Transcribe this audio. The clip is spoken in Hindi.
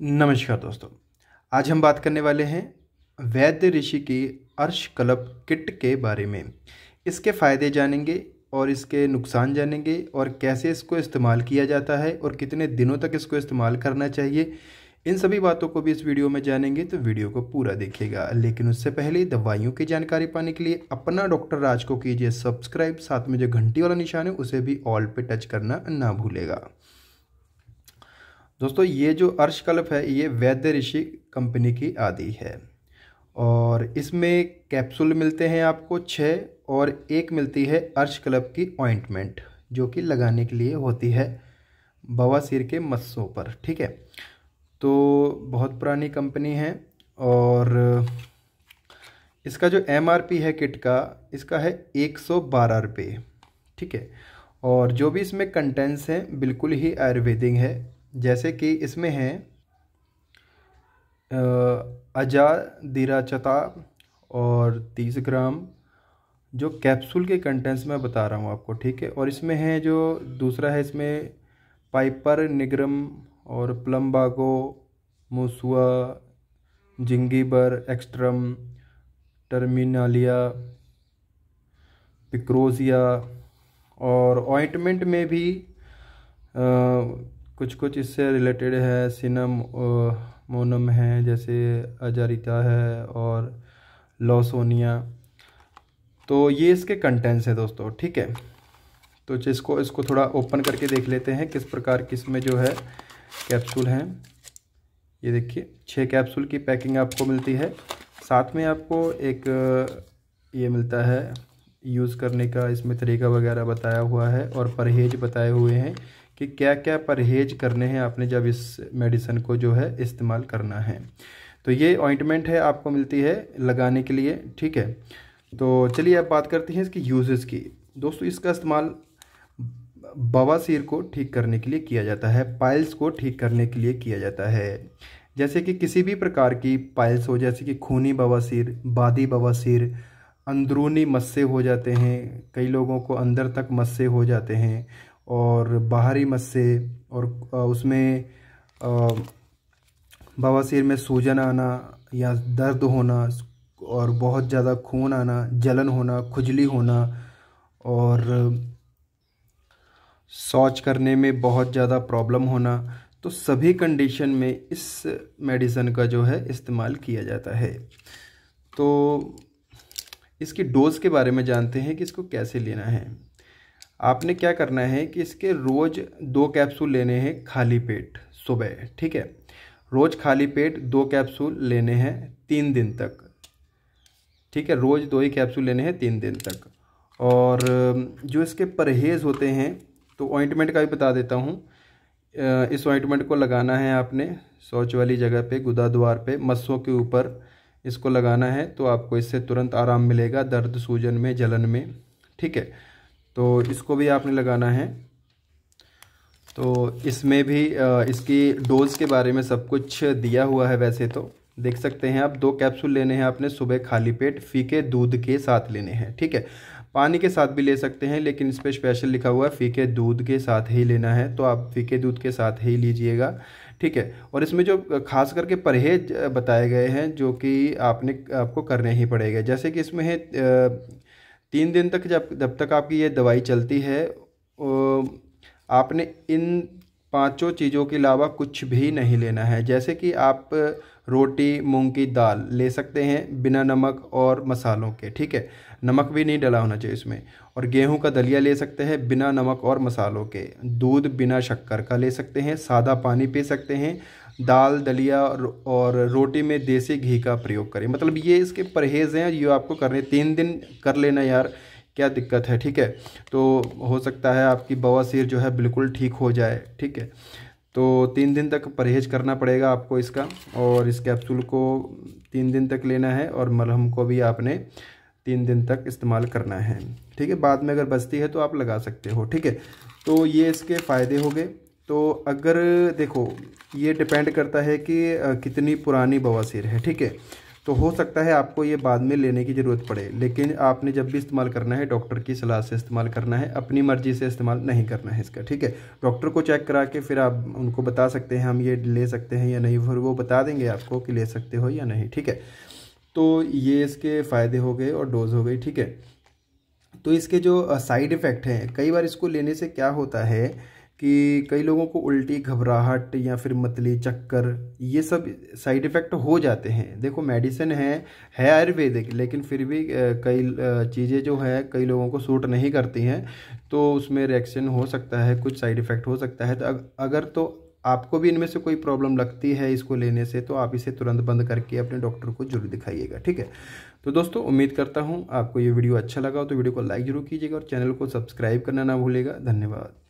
नमस्कार दोस्तों आज हम बात करने वाले हैं वैद्य ऋषि की अर्श कलप किट के बारे में इसके फ़ायदे जानेंगे और इसके नुकसान जानेंगे और कैसे इसको इस्तेमाल किया जाता है और कितने दिनों तक इसको इस्तेमाल करना चाहिए इन सभी बातों को भी इस वीडियो में जानेंगे तो वीडियो को पूरा देखिएगा लेकिन उससे पहले दवाइयों की जानकारी पाने के लिए अपना डॉक्टर राज को कीजिए सब्सक्राइब साथ में जो घंटी वाला निशान है उसे भी ऑल पे टच करना ना भूलेगा दोस्तों ये जो अर्शकल्प है ये वैद्य ऋषि कंपनी की आदि है और इसमें कैप्सूल मिलते हैं आपको छः और एक मिलती है अर्शकल्प की ऑइंटमेंट जो कि लगाने के लिए होती है बवासीर के मस्सों पर ठीक है तो बहुत पुरानी कंपनी है और इसका जो एम है किट का इसका है एक सौ बारह रुपये ठीक है और जो भी इसमें कंटेंट्स हैं बिल्कुल ही आयुर्वेदिक है जैसे कि इसमें है अजा चता और तीस ग्राम जो कैप्सूल के कंटेंट्स मैं बता रहा हूँ आपको ठीक है और इसमें है जो दूसरा है इसमें पाइपर निग्रम और प्लम्बागो मोसुआ जिंगीबर एक्स्ट्रम टर्मिनालिया पिक्रोजिया और ऑइंटमेंट में भी आ, कुछ कुछ इससे रिलेटेड है सिनम मोनम है जैसे अजारिता है और लॉसोनिया तो ये इसके कंटेंट्स हैं दोस्तों ठीक है तो इसको इसको थोड़ा ओपन करके देख लेते हैं किस प्रकार किस में जो है कैप्सूल हैं ये देखिए छः कैप्सूल की पैकिंग आपको मिलती है साथ में आपको एक ये मिलता है यूज़ करने का इसमें तरीका वगैरह बताया हुआ है और परहेज बताए हुए हैं कि क्या क्या परहेज करने हैं आपने जब इस मेडिसन को जो है इस्तेमाल करना है तो ये ऑइंटमेंट है आपको मिलती है लगाने के लिए ठीक है तो चलिए अब बात करते हैं इसकी यूजेस की दोस्तों इसका इस्तेमाल बवासीर को ठीक करने के लिए किया जाता है पाइल्स को ठीक करने के लिए किया जाता है जैसे कि किसी भी प्रकार की पाइल्स हो जैसे कि खूनी बवासीर बादी बवासीर अंदरूनी मस्से हो जाते हैं कई लोगों को अंदर तक मस्से हो जाते हैं और बाहरी मस्से और उसमें बवासीर में सूजन आना या दर्द होना और बहुत ज़्यादा खून आना जलन होना खुजली होना और शौच करने में बहुत ज़्यादा प्रॉब्लम होना तो सभी कंडीशन में इस मेडिसन का जो है इस्तेमाल किया जाता है तो इसकी डोज़ के बारे में जानते हैं कि इसको कैसे लेना है आपने क्या करना है कि इसके रोज़ दो कैप्सूल लेने हैं खाली पेट सुबह ठीक है रोज़ खाली पेट दो कैप्सूल लेने हैं तीन दिन तक ठीक है रोज़ दो ही कैप्सूल लेने हैं तीन दिन तक और जो इसके परहेज़ होते हैं तो ऑइंटमेंट का भी बता देता हूँ इस ऑइंटमेंट को लगाना है आपने शौच वाली जगह पे गुदा द्वार पे मस्सों के ऊपर इसको लगाना है तो आपको इससे तुरंत आराम मिलेगा दर्द सूजन में जलन में ठीक है तो इसको भी आपने लगाना है तो इसमें भी इसकी डोज़ के बारे में सब कुछ दिया हुआ है वैसे तो देख सकते हैं आप दो कैप्सूल लेने हैं आपने सुबह खाली पेट फीके दूध के साथ लेने हैं ठीक है पानी के साथ भी ले सकते हैं लेकिन इस पर स्पेशल लिखा हुआ है फीके दूध के साथ ही लेना है तो आप फीके दूध के साथ ही लीजिएगा ठीक है और इसमें जो खास करके परहेज बताए गए हैं जो कि आपने आपको करने ही पड़ेगा जैसे कि इसमें है तीन दिन तक जब जब तक आपकी ये दवाई चलती है आपने इन पांचों चीज़ों के अलावा कुछ भी नहीं लेना है जैसे कि आप रोटी मूंग की दाल ले सकते हैं बिना नमक और मसालों के ठीक है नमक भी नहीं डला होना चाहिए इसमें और गेहूं का दलिया ले सकते हैं बिना नमक और मसालों के दूध बिना शक्कर का ले सकते हैं सादा पानी पी सकते हैं दाल दलिया और रोटी में देसी घी का प्रयोग करें मतलब ये इसके परहेज़ हैं ये आपको करने तीन दिन कर लेना यार क्या दिक्कत है ठीक है तो हो सकता है आपकी बवासीर जो है बिल्कुल ठीक हो जाए ठीक है तो तीन दिन तक परहेज करना पड़ेगा आपको इसका और इस कैप्सूल को तीन दिन तक लेना है और मलहम को भी आपने तीन दिन तक इस्तेमाल करना है ठीक है बाद में अगर बचती है तो आप लगा सकते हो ठीक है तो ये इसके फ़ायदे हो गए तो अगर देखो ये डिपेंड करता है कि कितनी पुरानी बवासीर है ठीक है तो हो सकता है आपको ये बाद में लेने की ज़रूरत पड़े लेकिन आपने जब भी इस्तेमाल करना है डॉक्टर की सलाह से इस्तेमाल करना है अपनी मर्ज़ी से इस्तेमाल नहीं करना है इसका ठीक है डॉक्टर को चेक करा के फिर आप उनको बता सकते हैं हम ये ले सकते हैं या नहीं फिर वो बता देंगे आपको कि ले सकते हो या नहीं ठीक है तो ये इसके फ़ायदे हो गए और डोज हो गई ठीक है तो इसके जो साइड इफ़ेक्ट हैं कई बार इसको लेने से क्या होता है कि कई लोगों को उल्टी घबराहट या फिर मतली चक्कर ये सब साइड इफ़ेक्ट हो जाते हैं देखो मेडिसिन है है आयुर्वेदिक लेकिन फिर भी कई चीज़ें जो है कई लोगों को सूट नहीं करती हैं तो उसमें रिएक्शन हो सकता है कुछ साइड इफ़ेक्ट हो सकता है तो अगर तो आपको भी इनमें से कोई प्रॉब्लम लगती है इसको लेने से तो आप इसे तुरंत बंद करके अपने डॉक्टर को जरूर दिखाइएगा ठीक है तो दोस्तों उम्मीद करता हूँ आपको ये वीडियो अच्छा लगा हो तो वीडियो को लाइक जरूर कीजिएगा और चैनल को सब्सक्राइब करना ना भूलेगा धन्यवाद